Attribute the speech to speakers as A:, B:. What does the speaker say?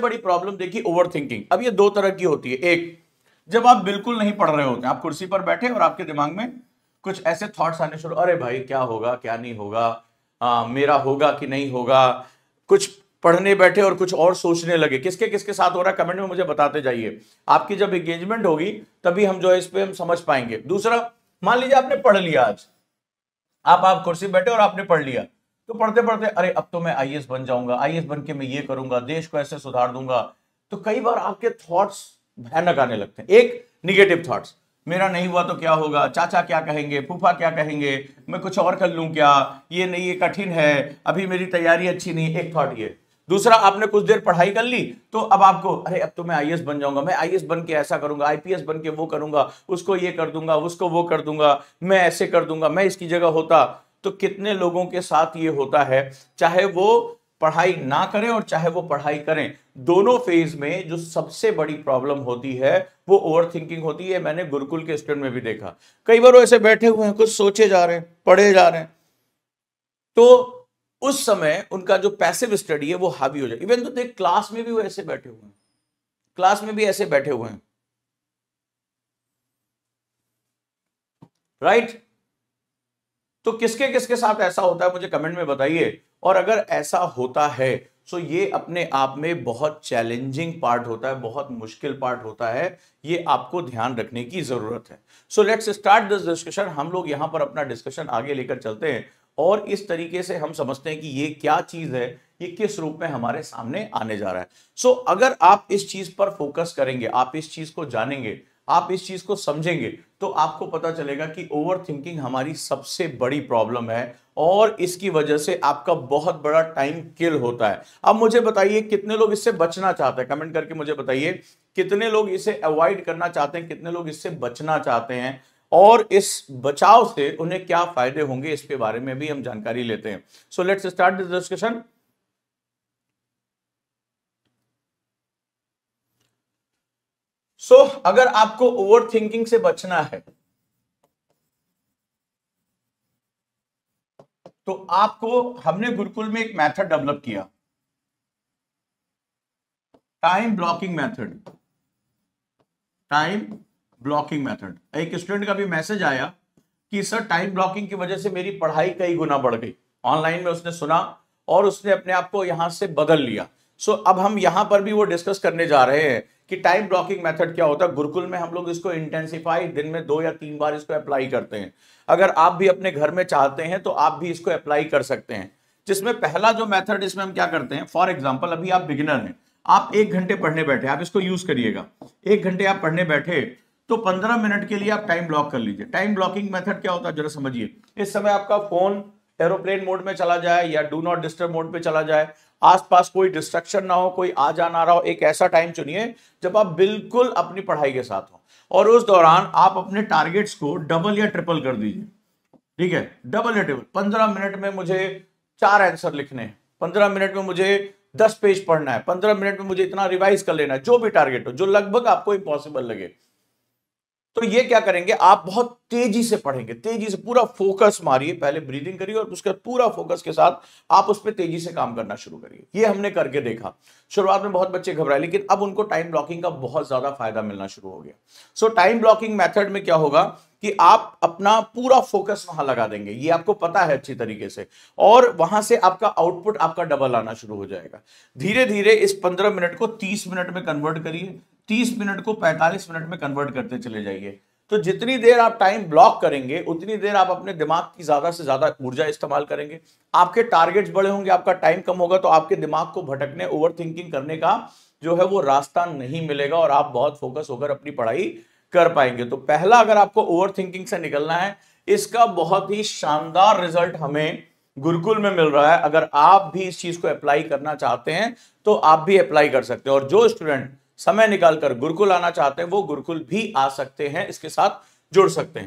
A: बड़ी प्रॉब्लम देखी ओवरथिंकिंग अब ये दो तरह की होती है एक जब आप बिल्कुल नहीं पढ़ रहे होते आप कुर्सी पर बैठे और आपके दिमाग में कुछ ऐसे थॉट्स आने शुरू अरे भाई क्या होगा क्या नहीं होगा आ, हाँ, मेरा होगा कि नहीं होगा कुछ पढ़ने बैठे और कुछ और सोचने लगे किसके किसके साथ हो रहा है कमेंट में मुझे बताते जाइए आपकी जब एंगेजमेंट होगी तभी हम जो है इस पर हम समझ पाएंगे दूसरा मान लीजिए आपने पढ़ लिया आज आप आप कुर्सी बैठे और आपने पढ़ लिया तो पढ़ते पढ़ते अरे अब तो मैं आई बन जाऊंगा आई बन के मैं ये करूंगा देश को ऐसे सुधार दूंगा तो कई बार आपके थॉट्स भयानक आने लगते हैं एक निगेटिव थॉट्स मेरा नहीं हुआ तो क्या होगा चाचा क्या कहेंगे फूफा क्या कहेंगे मैं कुछ और कर लूं क्या ये नहीं ये कठिन है अभी मेरी तैयारी अच्छी नहीं एक थॉट ये दूसरा आपने कुछ देर पढ़ाई कर ली तो अब आपको अरे अब तो मैं आई बन जाऊंगा मैं आई बन के ऐसा करूंगा आईपीएस बन के वो करूंगा उसको ये कर दूंगा उसको वो कर दूंगा मैं ऐसे कर दूंगा मैं इसकी जगह होता तो कितने लोगों के साथ ये होता है चाहे वो पढ़ाई ना करें और चाहे वो पढ़ाई करें दोनों फेज में जो सबसे बड़ी प्रॉब्लम होती है वो ओवर थिंकिंग होती है मैंने गुरुकुल के स्टूडेंट में भी देखा कई बार वो ऐसे बैठे हुए हैं कुछ सोचे जा रहे हैं पढ़े जा रहे हैं तो उस समय उनका जो पैसिव स्टडी है वो हावी हो जाए इवन तो देख क्लास में भी वो ऐसे बैठे हुए हैं क्लास में भी ऐसे बैठे हुए हैं राइट right? तो किसके किसके साथ ऐसा होता है मुझे कमेंट में बताइए और अगर ऐसा होता है तो ये अपने आप में बहुत चैलेंजिंग पार्ट होता है बहुत मुश्किल पार्ट होता है ये आपको ध्यान रखने की ज़रूरत है so let's start this discussion हम लोग यहां पर अपना डिस्कशन आगे लेकर चलते हैं और इस तरीके से हम समझते हैं कि ये क्या चीज़ है ये किस रूप में हमारे सामने आने जा रहा है सो so, अगर आप इस चीज़ पर फोकस करेंगे आप इस चीज़ को जानेंगे आप इस चीज को समझेंगे तो आपको पता चलेगा कि ओवर थिंकिंग हमारी सबसे बड़ी प्रॉब्लम है और इसकी वजह से आपका बहुत बड़ा टाइम किल होता है अब मुझे बताइए कितने लोग इससे बचना चाहते हैं कमेंट करके मुझे बताइए कितने लोग इसे अवॉइड करना चाहते हैं कितने लोग इससे बचना चाहते हैं और इस बचाव से उन्हें क्या फायदे होंगे इसके बारे में भी हम जानकारी लेते हैं so let's start this discussion so so, अगर आपको ओवर थिंकिंग से बचना है तो आपको हमने गुरुकुल में एक मेथड डेवलप किया time blocking method time blocking method एक स्टूडेंट का भी मैसेज आया कि सर टाइम ब्लॉकिंग की वजह से मेरी पढ़ाई कई गुना बढ़ गई ऑनलाइन में उसने सुना और उसने अपने आप को यहां से बदल लिया सो so, अब हम यहां पर भी वो डिस्कस करने जा रहे हैं कि टाइम ब्लॉकिंग मेथड क्या होता है गुरुकुल में हम लोग इसको इंटेंसिफाई दिन में दो या तीन बार इसको अप्लाई करते हैं अगर आप भी अपने घर में चाहते हैं तो आप भी इसको अप्लाई कर सकते हैं जिसमें पहला जो मेथड इसमें हम क्या करते हैं फॉर एग्जाम्पल अभी आप बिगिनर हैं आप एक घंटे पढ़ने बैठे आप इसको यूज करिएगा एक घंटे आप पढ़ने बैठे तो पंद्रह मिनट के लिए आप टाइम ब्लॉक कर लीजिए टाइम ब्लॉकिंग मेथड क्या होता है जरा समझिए इस समय आपका फोन एरोप्लेन मोड में चला जाए या डू नॉट डिस्टर्ब मोड पे चला जाए आसपास कोई डिस्ट्रक्शन ना हो कोई आ जा ना रहा हो एक ऐसा टाइम चुनिए जब आप बिल्कुल अपनी पढ़ाई के साथ हो और उस दौरान आप अपने टारगेट्स को डबल या ट्रिपल कर दीजिए ठीक है डबल या ट्रिपल पंद्रह मिनट में मुझे चार आंसर लिखने हैं पंद्रह मिनट में मुझे दस पेज पढ़ना है पंद्रह मिनट में मुझे इतना रिवाइज कर लेना है जो भी टारगेट हो जो लगभग आपको इम्पॉसिबल लगे तो ये क्या करेंगे आप बहुत तेजी से पढ़ेंगे तेजी से पूरा फोकस मारिए पहले ब्रीदिंग करिए और उसके पूरा फोकस के साथ आप उस पर तेजी से काम करना शुरू करिए ये हमने करके देखा शुरुआत में बहुत बच्चे घबराए लेकिन अब उनको टाइम ब्लॉकिंग का बहुत ज्यादा फायदा मिलना शुरू हो गया सो टाइम ब्लॉकिंग मेथड में क्या होगा कि आप अपना पूरा फोकस वहां लगा देंगे ये आपको पता है अच्छी तरीके से और वहां से आपका आउटपुट आपका डबल आना शुरू हो जाएगा धीरे धीरे इस पंद्रह मिनट को तीस मिनट में कन्वर्ट करिए तीस मिनट को पैंतालीस मिनट में कन्वर्ट करते चले जाइए तो जितनी देर आप टाइम ब्लॉक करेंगे उतनी देर आप अपने दिमाग की ज्यादा से ज्यादा ऊर्जा इस्तेमाल करेंगे आपके टारगेट्स बड़े होंगे आपका टाइम कम होगा तो आपके दिमाग को भटकने ओवर थिंकिंग करने का जो है वो रास्ता नहीं मिलेगा और आप बहुत फोकस होकर अपनी पढ़ाई कर पाएंगे तो पहला अगर आपको ओवर थिंकिंग से निकलना है इसका बहुत ही शानदार रिजल्ट हमें गुरुकुल में मिल रहा है अगर आप भी इस चीज को अप्लाई करना चाहते हैं तो आप भी अप्लाई कर सकते हैं और जो स्टूडेंट समय निकालकर गुरुकुल आना चाहते हैं वो गुरुकुल भी आ सकते हैं इसके साथ जुड़ सकते हैं